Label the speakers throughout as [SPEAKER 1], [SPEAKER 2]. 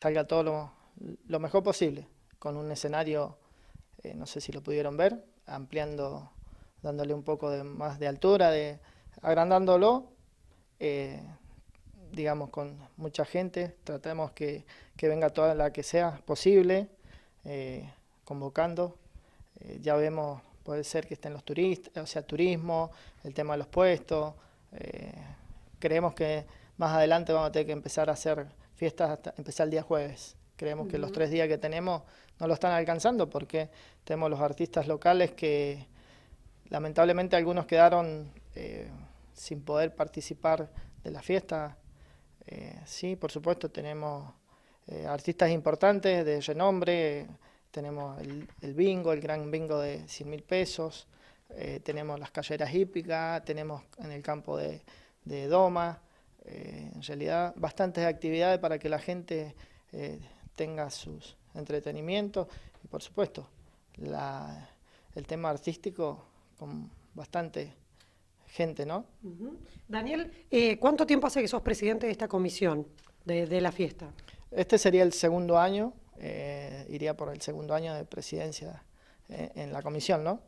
[SPEAKER 1] salga todo lo, mejor posible, con un escenario, eh, no sé si lo pudieron ver, ampliando, dándole un poco de, más de altura, de, agrandándolo, eh, digamos, con mucha gente, tratemos que, venga toda la que sea posible, eh, convocando, ya vemos, puede ser que estén los turistas, o sea, turismo, el tema de los puestos, creemos que más adelante vamos a tener que empezar a hacer fiesta hasta, empezar el día jueves. Creemos que los tres días que tenemos no lo están alcanzando porque tenemos los artistas locales que lamentablemente algunos quedaron eh, sin poder participar de la fiesta. Eh, sí, por supuesto, tenemos eh, artistas importantes de renombre, tenemos el, bingo, el gran bingo de 100 mil pesos, tenemos las calleras hípicas, tenemos en el campo de, de Doma, eh, en realidad bastantes actividades para que la gente eh, tenga sus entretenimientos y por supuesto la, el tema artístico con bastante gente, ¿no? Daniel, eh, ¿cuánto tiempo hace que sos presidente de esta comisión de, la fiesta? Este sería el segundo año, iría por el segundo año de presidencia en, la comisión, ¿no?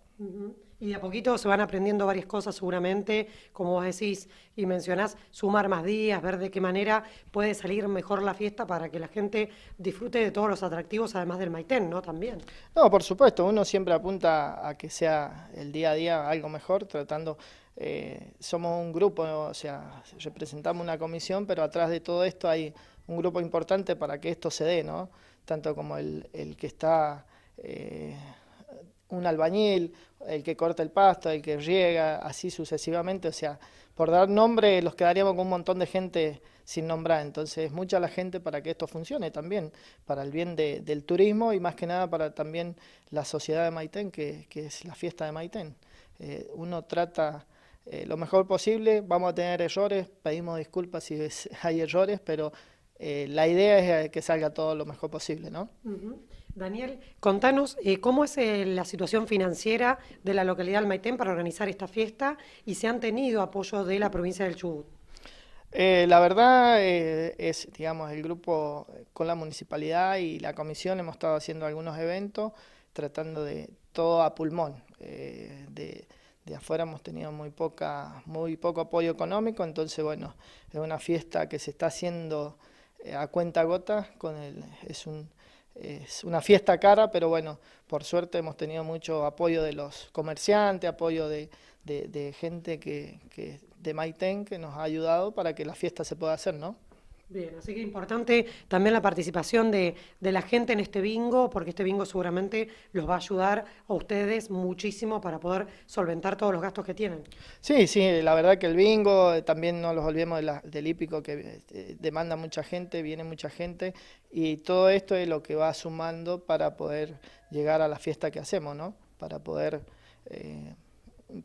[SPEAKER 2] Y de a poquito se van aprendiendo varias cosas seguramente, como vos decís y mencionás, sumar más días, ver de qué manera puede salir mejor la fiesta para que la gente disfrute de todos los atractivos, además del Maitén, ¿no? También.
[SPEAKER 1] No, por supuesto, uno siempre apunta a que sea el día a día algo mejor, tratando eh, somos un grupo, o sea, representamos una comisión, pero atrás de todo esto hay un grupo importante para que esto se dé, ¿no? Tanto como el, que está eh, un albañil, el que corta el pasto, el que riega, así sucesivamente. O sea, por dar nombre los quedaríamos con un montón de gente sin nombrar. Entonces, mucha la gente para que esto funcione también, para el bien de, del turismo y más que nada para también la sociedad de Maitén, que, que es la fiesta de Maitén. Eh, uno trata eh, lo mejor posible, vamos a tener errores, pedimos disculpas si hay errores, pero eh, la idea es que salga todo lo mejor posible, ¿no? Daniel, contanos eh, cómo es eh, la situación
[SPEAKER 2] financiera de la localidad de Maitén para organizar esta fiesta y si han tenido apoyo de la provincia del
[SPEAKER 1] Chubut. Eh, la verdad es, digamos, el grupo con la municipalidad y la comisión hemos estado haciendo algunos eventos tratando de todo a pulmón. de, afuera hemos tenido muy, poca, muy poco apoyo económico, entonces bueno, es una fiesta que se está haciendo a cuenta gota, con el, es un es una fiesta cara, pero bueno, por suerte hemos tenido mucho apoyo de los comerciantes, apoyo de, gente que, que, de Maiten, que nos ha ayudado para que la fiesta se pueda hacer, ¿no?
[SPEAKER 2] Bien, así que importante también la participación de, la gente en este bingo, porque este bingo seguramente los va a ayudar a ustedes muchísimo para poder solventar todos los gastos que tienen.
[SPEAKER 1] Sí, sí, la verdad que el bingo, eh, también no los olvidemos del hípico que eh, demanda mucha gente, viene mucha gente, y todo esto es lo que va sumando para poder llegar a la fiesta que hacemos, ¿no? Para poder... Eh,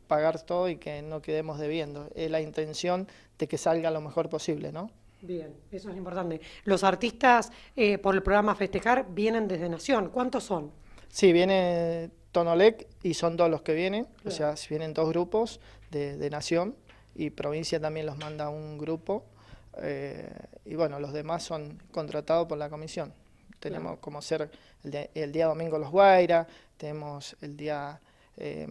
[SPEAKER 1] pagar todo y que no quedemos debiendo. Es la intención de que salga lo mejor posible, ¿no?
[SPEAKER 2] Bien, eso es importante. Los
[SPEAKER 1] artistas eh, por el programa Festejar vienen desde Nación. ¿Cuántos son? Sí, viene Tonolec y son dos los que vienen. O sea, vienen dos grupos de, Nación y Provincia también los manda un grupo. Eh, y bueno, los demás son contratados por la comisión. Tenemos como ser el, día domingo los Guaira, tenemos el día eh,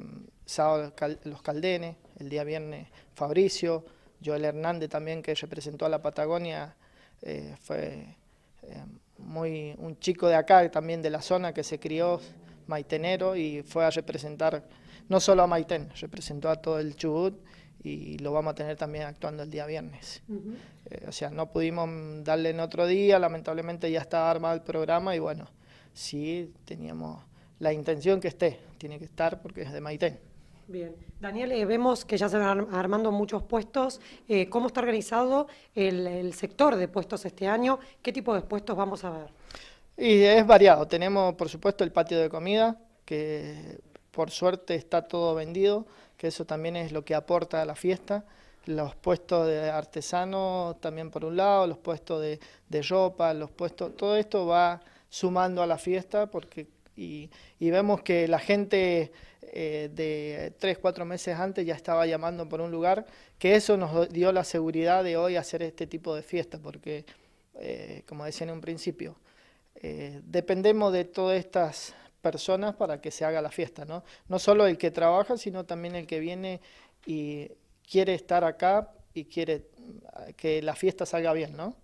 [SPEAKER 1] sábado los Caldenes, el día viernes Fabricio Joel Hernández también que representó a la Patagonia, eh, fue eh, muy, un chico de acá, también de la zona, que se crió maitenero y fue a representar no solo a Maiten, representó a todo el Chubut y lo vamos a tener también actuando el día viernes. Eh, o sea, no pudimos darle en otro día, lamentablemente ya estaba armado el programa y bueno, sí teníamos la intención que esté, tiene que estar porque es de Maitén. Bien. Daniel, eh, vemos
[SPEAKER 2] que ya se van armando muchos puestos. Eh, ¿Cómo está organizado el, sector de puestos este año? ¿Qué tipo de puestos vamos a ver?
[SPEAKER 1] Y es variado. Tenemos, por supuesto, el patio de comida, que por suerte está todo vendido, que eso también es lo que aporta a la fiesta. Los puestos de artesanos también por un lado, los puestos de ropa, los puestos... Todo esto va sumando a la fiesta porque y, vemos que la gente eh, de tres, cuatro meses antes ya estaba llamando por un lugar, que eso nos dio la seguridad de hoy hacer este tipo de fiesta, porque, eh, como decía en un principio, eh, dependemos de todas estas personas para que se haga la fiesta, ¿no? No solo el que trabaja, sino también el que viene y quiere estar acá y quiere mm, que la fiesta salga bien, ¿no?